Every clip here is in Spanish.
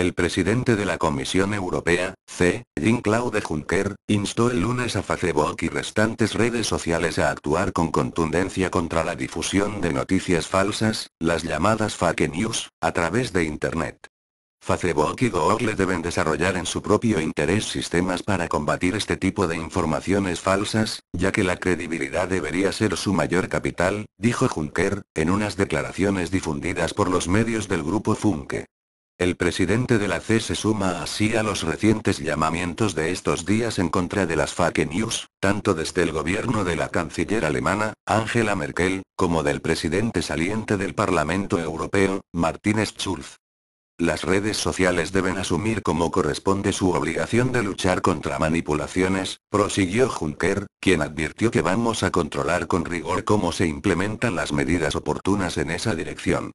El presidente de la Comisión Europea, C. Jean-Claude Juncker, instó el lunes a Facebook y restantes redes sociales a actuar con contundencia contra la difusión de noticias falsas, las llamadas fake news, a través de Internet. Facebook y Google deben desarrollar en su propio interés sistemas para combatir este tipo de informaciones falsas, ya que la credibilidad debería ser su mayor capital, dijo Juncker, en unas declaraciones difundidas por los medios del grupo Funke. El presidente de la C se suma así a los recientes llamamientos de estos días en contra de las fake news, tanto desde el gobierno de la canciller alemana, Angela Merkel, como del presidente saliente del Parlamento Europeo, Martínez Schulz. Las redes sociales deben asumir como corresponde su obligación de luchar contra manipulaciones, prosiguió Juncker, quien advirtió que vamos a controlar con rigor cómo se implementan las medidas oportunas en esa dirección.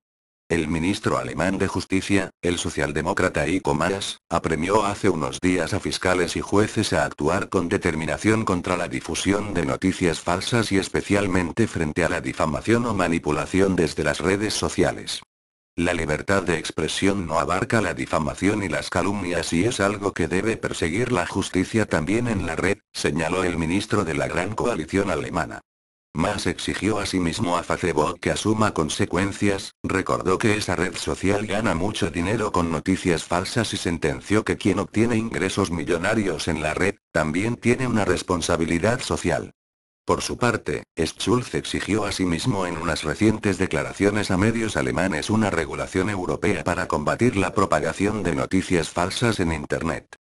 El ministro alemán de Justicia, el socialdemócrata Iko Maas, apremió hace unos días a fiscales y jueces a actuar con determinación contra la difusión de noticias falsas y especialmente frente a la difamación o manipulación desde las redes sociales. La libertad de expresión no abarca la difamación y las calumnias y es algo que debe perseguir la justicia también en la red, señaló el ministro de la Gran Coalición Alemana. Más exigió a sí mismo a Facebook que asuma consecuencias, recordó que esa red social gana mucho dinero con noticias falsas y sentenció que quien obtiene ingresos millonarios en la red, también tiene una responsabilidad social. Por su parte, Schulz exigió a sí mismo en unas recientes declaraciones a medios alemanes una regulación europea para combatir la propagación de noticias falsas en Internet.